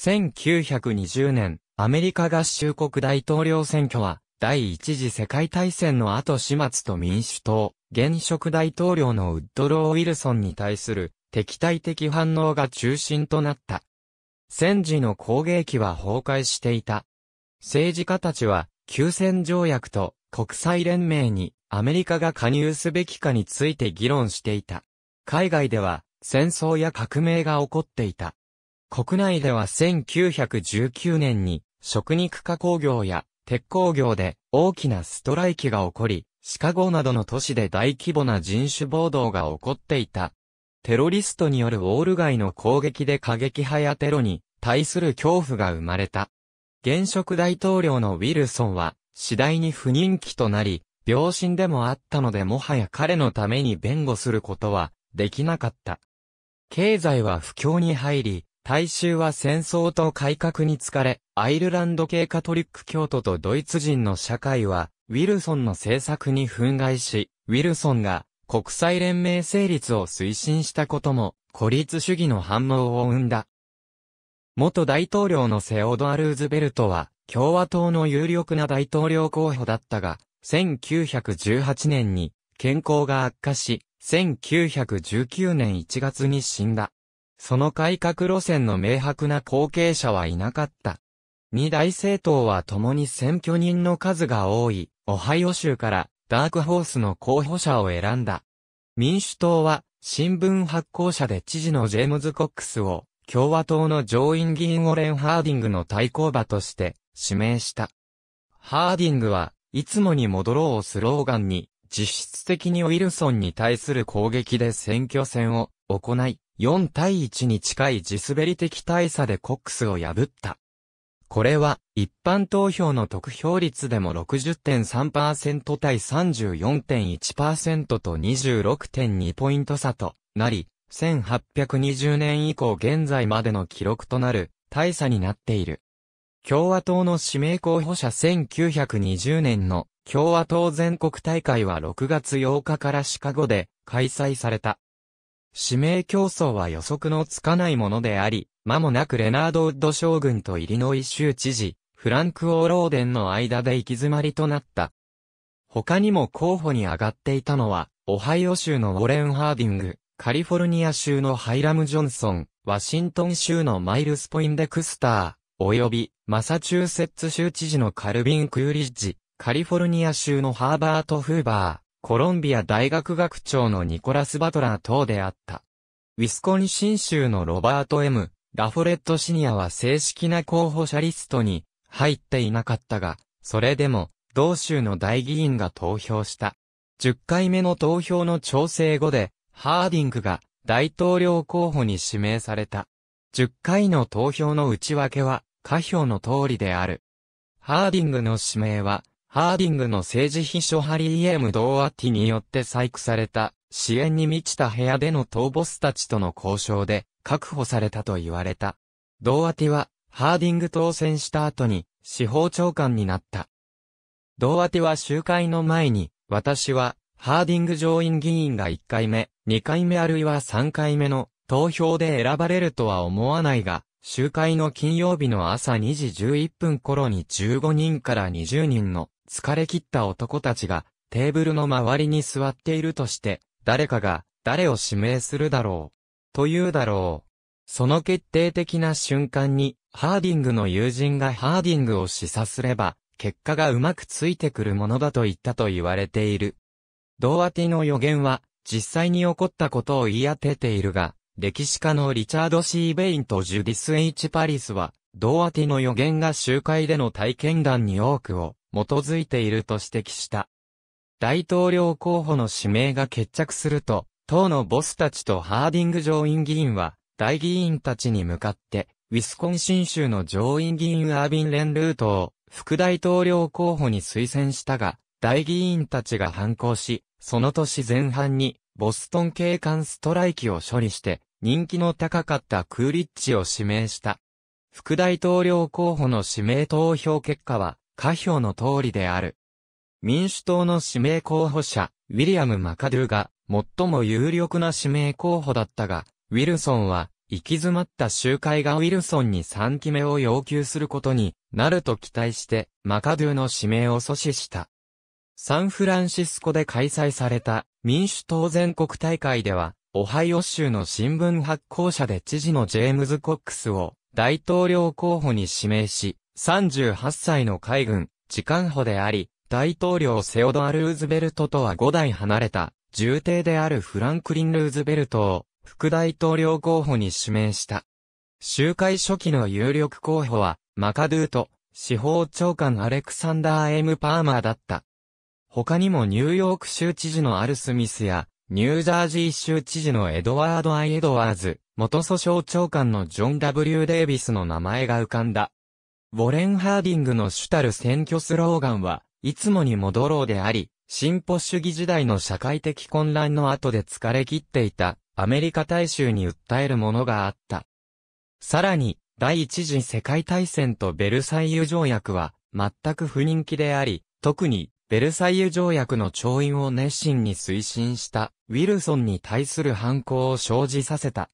1920年、アメリカ合衆国大統領選挙は、第一次世界大戦の後始末と民主党、現職大統領のウッドロー・ウィルソンに対する敵対的反応が中心となった。戦時の攻撃は崩壊していた。政治家たちは、休戦条約と国際連盟にアメリカが加入すべきかについて議論していた。海外では戦争や革命が起こっていた。国内では1919年に食肉加工業や鉄鋼業で大きなストライキが起こり、シカゴなどの都市で大規模な人種暴動が起こっていた。テロリストによるウォール街の攻撃で過激派やテロに対する恐怖が生まれた。現職大統領のウィルソンは次第に不人気となり、病身でもあったのでもはや彼のために弁護することはできなかった。経済は不況に入り、大衆は戦争と改革に疲れ、アイルランド系カトリック教徒とドイツ人の社会は、ウィルソンの政策に憤慨し、ウィルソンが国際連盟成立を推進したことも、孤立主義の反応を生んだ。元大統領のセオドア・ルーズベルトは、共和党の有力な大統領候補だったが、1918年に健康が悪化し、1919年1月に死んだ。その改革路線の明白な後継者はいなかった。二大政党は共に選挙人の数が多い、オハイオ州からダークホースの候補者を選んだ。民主党は新聞発行者で知事のジェームズ・コックスを共和党の上院議員オレン・ハーディングの対抗馬として指名した。ハーディングはいつもに戻ろうをスローガンに実質的にウィルソンに対する攻撃で選挙戦を行い、4対1に近い地滑り的大差でコックスを破った。これは、一般投票の得票率でも60.3%対34.1%と26.2ポイント差となり、1820年以降現在までの記録となる大差になっている。共和党の指名候補者1920年の共和党全国大会は6月8日からシカゴで開催された。指名競争は予測のつかないものであり、間もなくレナード・ウッド将軍とイリノイ州知事、フランク・オーローデンの間で行き詰まりとなった。他にも候補に上がっていたのは、オハイオ州のウォレン・ハーディング、カリフォルニア州のハイラム・ジョンソン、ワシントン州のマイルス・ポインデ・クスター、及び、マサチューセッツ州知事のカルビン・クーリッジ、カリフォルニア州のハーバート・フーバー、コロンビア大学学長のニコラス・バトラー等であった。ウィスコンシン州のロバート・ M、ラフォレット・シニアは正式な候補者リストに入っていなかったが、それでも、同州の大議員が投票した。10回目の投票の調整後で、ハーディングが大統領候補に指名された。10回の投票の内訳は、下表の通りである。ハーディングの指名は、ハーディングの政治秘書ハリー・エム・ドーアティによって採掘された支援に満ちた部屋での当ボスたちとの交渉で確保されたと言われた。ドーアティはハーディング当選した後に司法長官になった。ドーアティは集会の前に私はハーディング上院議員が1回目、2回目あるいは3回目の投票で選ばれるとは思わないが、集会の金曜日の朝2時11分頃に15人から20人の疲れ切った男たちが、テーブルの周りに座っているとして、誰かが、誰を指名するだろう。というだろう。その決定的な瞬間に、ハーディングの友人がハーディングを示唆すれば、結果がうまくついてくるものだと言ったと言われている。ーアティの予言は、実際に起こったことを言い当てているが、歴史家のリチャード・シー・ベインとジュディス・ H・ パリスは、ーアティの予言が集会での体験談に多くをづいていると指摘した。大統領候補の指名が決着すると、党のボスたちとハーディング上院議員は、大議員たちに向かって、ウィスコンシン州の上院議員アービン・レン・ルートを、副大統領候補に推薦したが、大議員たちが反抗し、その年前半に、ボストン警官ストライキを処理して、人気の高かったクーリッチを指名した。副大統領候補の指名投票結果は、下表の通りである。民主党の指名候補者、ウィリアム・マカドゥが最も有力な指名候補だったが、ウィルソンは行き詰まった集会がウィルソンに3期目を要求することになると期待して、マカドゥの指名を阻止した。サンフランシスコで開催された民主党全国大会では、オハイオ州の新聞発行者で知事のジェームズ・コックスを大統領候補に指名し、38歳の海軍、時間補であり、大統領セオドア・ルーズベルトとは5代離れた、重帝であるフランクリン・ルーズベルトを、副大統領候補に指名した。集会初期の有力候補は、マカドゥーと、司法長官アレクサンダー・エム・パーマーだった。他にもニューヨーク州知事のアル・スミスや、ニュージャージー州知事のエドワード・アイ・エドワーズ、元訴訟長官のジョン・ W・ デイビスの名前が浮かんだ。ウォレン・ハーディングの主たる選挙スローガンは、いつもに戻ろうであり、進歩主義時代の社会的混乱の後で疲れ切っていた、アメリカ大衆に訴えるものがあった。さらに、第一次世界大戦とベルサイユ条約は、全く不人気であり、特に、ベルサイユ条約の調印を熱心に推進した、ウィルソンに対する反抗を生じさせた。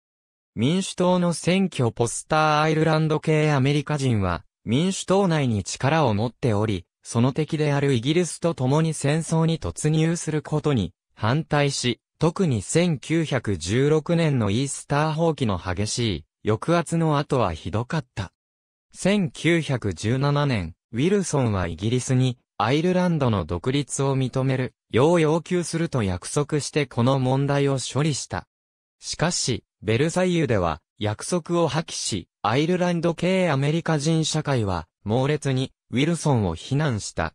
民主党の選挙ポスターアイルランド系アメリカ人は、民主党内に力を持っており、その敵であるイギリスと共に戦争に突入することに反対し、特に1916年のイースター放棄の激しい抑圧の後はひどかった。1917年、ウィルソンはイギリスにアイルランドの独立を認める、よう要求すると約束してこの問題を処理した。しかし、ベルサイユでは約束を破棄し、アイルランド系アメリカ人社会は、猛烈に、ウィルソンを非難した。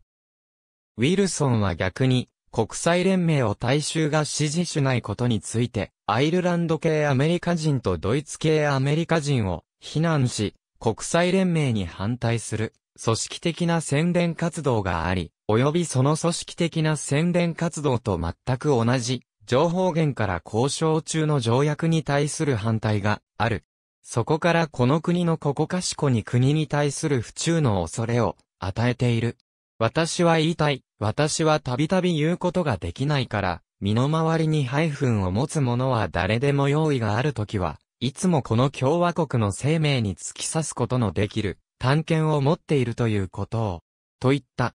ウィルソンは逆に、国際連盟を大衆が支持しないことについて、アイルランド系アメリカ人とドイツ系アメリカ人を非難し、国際連盟に反対する、組織的な宣伝活動があり、及びその組織的な宣伝活動と全く同じ、情報源から交渉中の条約に対する反対がある。そこからこの国のここかしこに国に対する不忠の恐れを与えている。私は言いたい。私はたびたび言うことができないから、身の回りにハイフンを持つ者は誰でも用意があるときは、いつもこの共和国の生命に突き刺すことのできる、探検を持っているということを、と言った。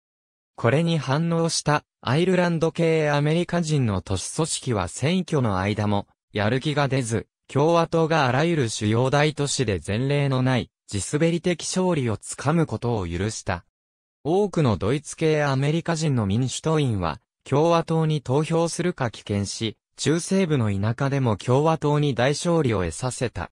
これに反応したアイルランド系アメリカ人の都市組織は選挙の間も、やる気が出ず、共和党があらゆる主要大都市で前例のない、地滑り的勝利をつかむことを許した。多くのドイツ系アメリカ人の民主党員は、共和党に投票するか棄権し、中西部の田舎でも共和党に大勝利を得させた。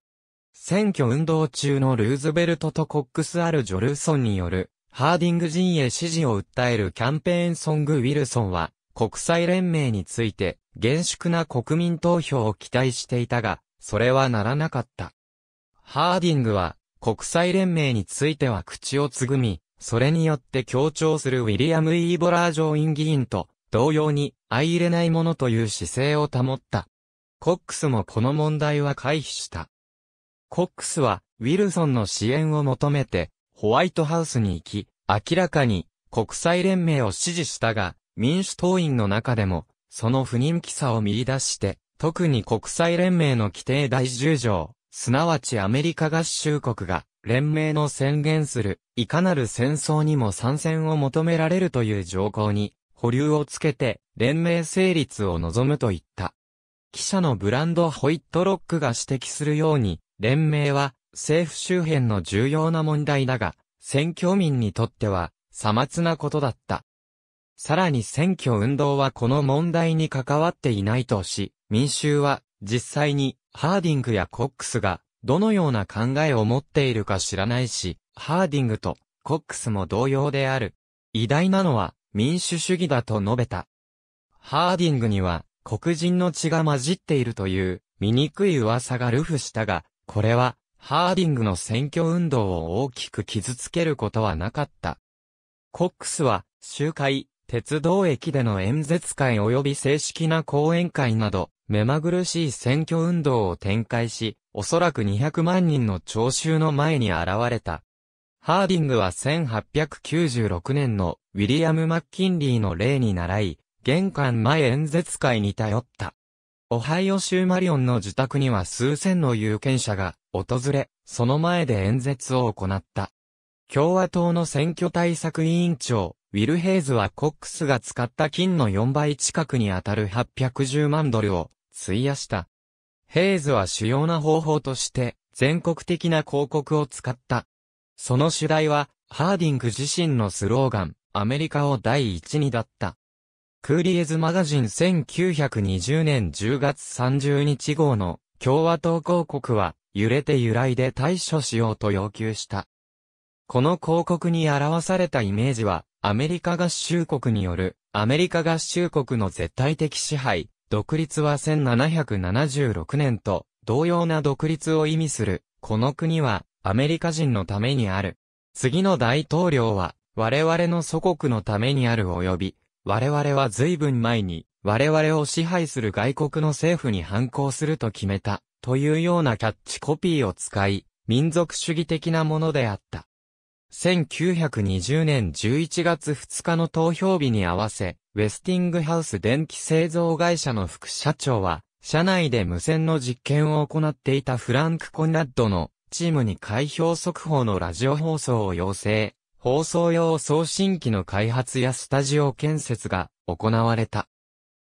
選挙運動中のルーズベルトとコックス・アル・ジョルソンによる、ハーディング陣営支持を訴えるキャンペーンソング・ウィルソンは、国際連盟について、厳粛な国民投票を期待していたが、それはならなかった。ハーディングは、国際連盟については口をつぐみ、それによって強調するウィリアム・イーボラー上院議員と同様に相入れないものという姿勢を保った。コックスもこの問題は回避した。コックスはウィルソンの支援を求めてホワイトハウスに行き、明らかに国際連盟を支持したが、民主党員の中でもその不人気さを見出して特に国際連盟の規定第10条、すなわちアメリカ合衆国が連盟の宣言する、いかなる戦争にも参戦を求められるという条項に、保留をつけて、連盟成立を望むと言った。記者のブランド・ホイットロックが指摘するように、連盟は政府周辺の重要な問題だが、選挙民にとっては、さまつなことだった。さらに選挙運動はこの問題に関わっていないとし、民衆は実際にハーディングやコックスがどのような考えを持っているか知らないし、ハーディングとコックスも同様である。偉大なのは民主主義だと述べた。ハーディングには黒人の血が混じっているという醜い噂がルフしたが、これはハーディングの選挙運動を大きく傷つけることはなかった。コックスは集会、鉄道駅での演説会及び正式な講演会など、目まぐるしい選挙運動を展開し、おそらく200万人の聴衆の前に現れた。ハーディングは1896年のウィリアム・マッキンリーの例に倣い、玄関前演説会に頼った。オハイオ州マリオンの自宅には数千の有権者が訪れ、その前で演説を行った。共和党の選挙対策委員長、ウィル・ヘイズはコックスが使った金の4倍近くにあたる810万ドルを費やした。ヘイズは主要な方法として全国的な広告を使った。その主題はハーディング自身のスローガン、アメリカを第一にだった。クーリエズマガジン1920年10月30日号の共和党広告は揺れて揺らいで対処しようと要求した。この広告に表されたイメージは、アメリカ合衆国による、アメリカ合衆国の絶対的支配、独立は1776年と、同様な独立を意味する、この国は、アメリカ人のためにある。次の大統領は、我々の祖国のためにある及び、我々は随分前に、我々を支配する外国の政府に反抗すると決めた、というようなキャッチコピーを使い、民族主義的なものであった。1920年11月2日の投票日に合わせ、ウェスティングハウス電気製造会社の副社長は、社内で無線の実験を行っていたフランク・コンラッドのチームに開票速報のラジオ放送を要請、放送用送信機の開発やスタジオ建設が行われた。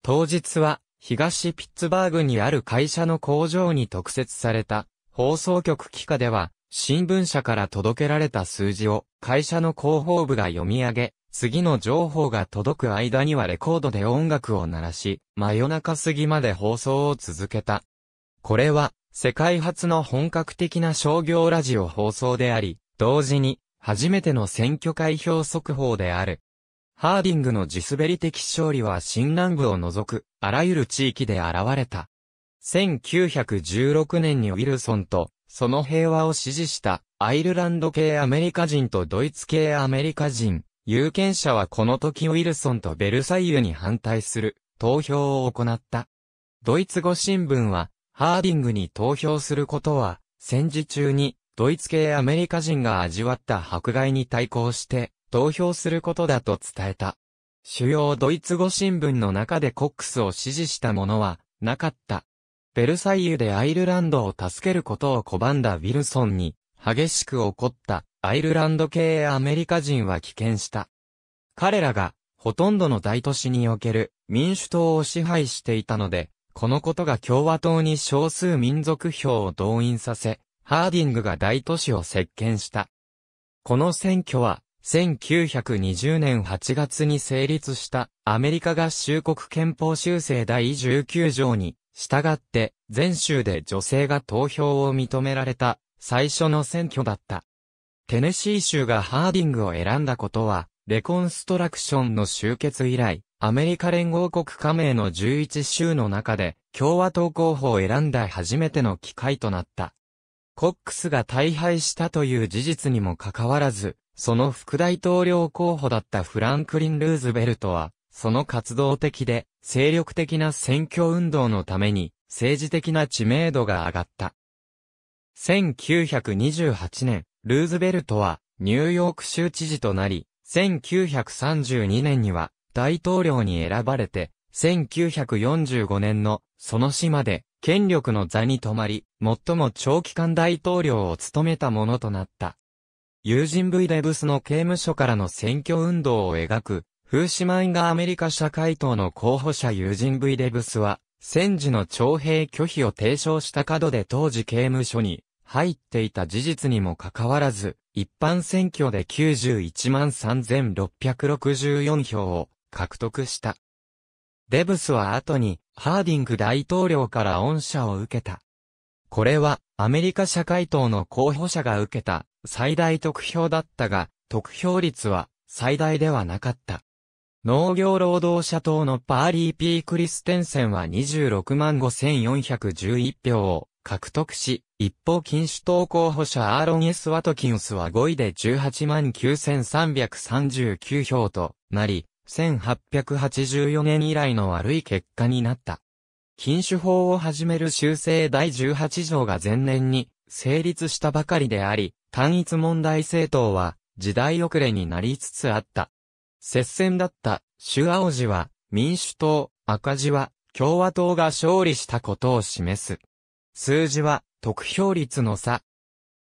当日は東ピッツバーグにある会社の工場に特設された放送局機下では新聞社から届けられた数字を会社の広報部が読み上げ、次の情報が届く間にはレコードで音楽を鳴らし、真夜中過ぎまで放送を続けた。これは、世界初の本格的な商業ラジオ放送であり、同時に、初めての選挙開票速報である。ハーディングの地滑り的勝利は新南部を除く、あらゆる地域で現れた。1916年にウィルソンとその平和を支持したアイルランド系アメリカ人とドイツ系アメリカ人、有権者はこの時ウィルソンとベルサイユに反対する投票を行った。ドイツ語新聞は、ハーディングに投票することは、戦時中にドイツ系アメリカ人が味わった迫害に対抗して投票することだと伝えた。主要ドイツ語新聞の中でコックスを支持した者はなかった。ベルサイユでアイルランドを助けることを拒んだウィルソンに、激しく怒ったアイルランド系アメリカ人は棄権した。彼らが、ほとんどの大都市における民主党を支配していたので、このことが共和党に少数民族票を動員させ、ハーディングが大都市を席巻した。この選挙は、1920年8月に成立したアメリカ合衆国憲法修正第19条にしたがって、全州で女性が投票を認められた、最初の選挙だった。テネシー州がハーディングを選んだことは、レコンストラクションの終結以来、アメリカ連合国加盟の11州の中で、共和党候補を選んだ初めての機会となった。コックスが大敗したという事実にもかかわらず、その副大統領候補だったフランクリン・ルーズベルトは、その活動的で精力的な選挙運動のために、政治的な知名度が上がった。1928年、ルーズベルトはニューヨーク州知事となり、1932年には大統領に選ばれて、1945年のその死まで権力の座に止まり、最も長期間大統領を務めたものとなった。友人 V デブスの刑務所からの選挙運動を描くフーシマンガアメリカ社会党の候補者友人 V レブスは、戦時の徴兵拒否を提唱した角で当時刑務所に入っていた事実にもかかわらず、一般選挙で91万3664票を獲得した。デブスは後にハーディング大統領から恩赦を受けた。これはアメリカ社会党の候補者が受けた最大得票だったが、得票率は最大ではなかった。農業労働者党のパーリー・ピー・クリステンセンは26万5411票を獲得し、一方禁止党候補者アーロン・エス・ワトキンスは5位で18万9339票となり、1884年以来の悪い結果になった。禁酒法を始める修正第18条が前年に成立したばかりであり、単一問題政党は時代遅れになりつつあった。接戦だった、ア青字は、民主党、赤字は、共和党が勝利したことを示す。数字は、得票率の差。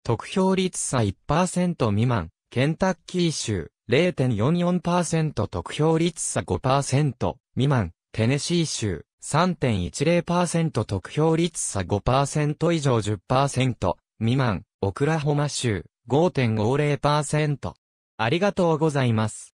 得票率差1%未満、ケンタッキー州、0.44%得票率差5%未満、テネシー州、3.10%得票率差5%以上10%未満、オクラホマ州、5.50%。ありがとうございます。